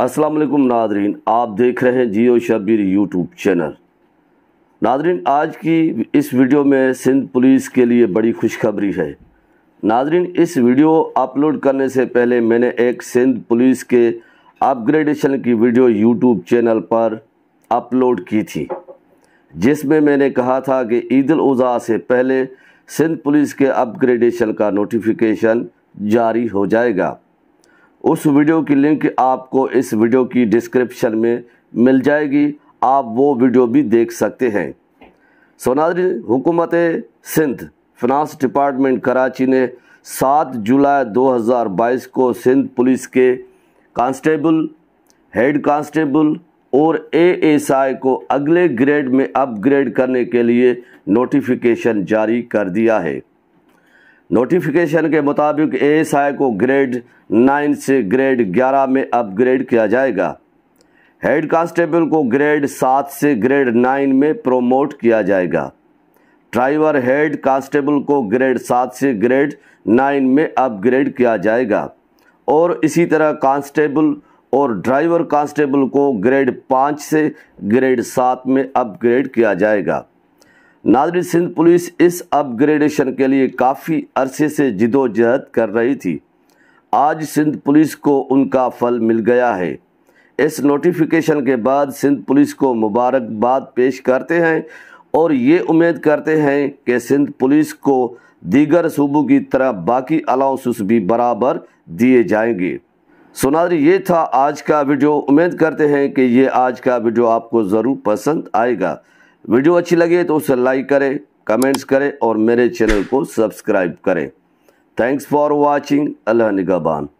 अस्सलाम वालेकुम नादरीन आप देख रहे हैं जियो शबीर यूट्यूब चैनल नादरीन आज की इस वीडियो में सिंध पुलिस के लिए बड़ी खुशखबरी है नादरीन इस वीडियो अपलोड करने से पहले मैंने एक सिंध पुलिस के अपग्रेडेशन की वीडियो यूट्यूब चैनल पर अपलोड की थी जिसमें मैंने कहा था कि ईद उज़ा से पहले सिंध पुलिस के अपग्रेडेशन का नोटिफिकेशन जारी हो जाएगा उस वीडियो की लिंक आपको इस वीडियो की डिस्क्रिप्शन में मिल जाएगी आप वो वीडियो भी देख सकते हैं सोनादरी हुकूमत सिंध फिनांस डिपार्टमेंट कराची ने 7 जुलाई 2022 को सिंध पुलिस के कांस्टेबल हेड कांस्टेबल और एएसआई को अगले ग्रेड में अपग्रेड करने के लिए नोटिफिकेशन जारी कर दिया है नोटिफिकेशन के मुताबिक एएसआई को ग्रेड नाइन से ग्रेड ग्यारह में अपग्रेड किया जाएगा हेड कांस्टेबल को ग्रेड सात से ग्रेड नाइन में प्रोमोट किया जाएगा ड्राइवर हेड कांस्टेबल को ग्रेड सात से ग्रेड नाइन में अपग्रेड किया जाएगा और इसी तरह कांस्टेबल और ड्राइवर कांस्टेबल को ग्रेड पाँच से ग्रेड सात में अपग्रेड किया जाएगा नादरी सिंध पुलिस इस अपग्रेडेशन के लिए काफ़ी अरसे से जिदोजहद कर रही थी आज सिंध पुलिस को उनका फल मिल गया है इस नोटिफिकेशन के बाद सिंध पुलिस को मुबारकबाद पेश करते हैं और ये उम्मीद करते हैं कि सिंध पुलिस को दीगर सूबों की तरह बाकी अलाउंस भी बराबर दिए जाएंगे सुनादरी ये था आज का वीडियो उम्मीद करते हैं कि ये आज का वीडियो आपको ज़रूर पसंद आएगा वीडियो अच्छी लगे तो उसे लाइक करें कमेंट्स करें और मेरे चैनल को सब्सक्राइब करें थैंक्स फॉर वॉचिंग अल्लाह निगाबान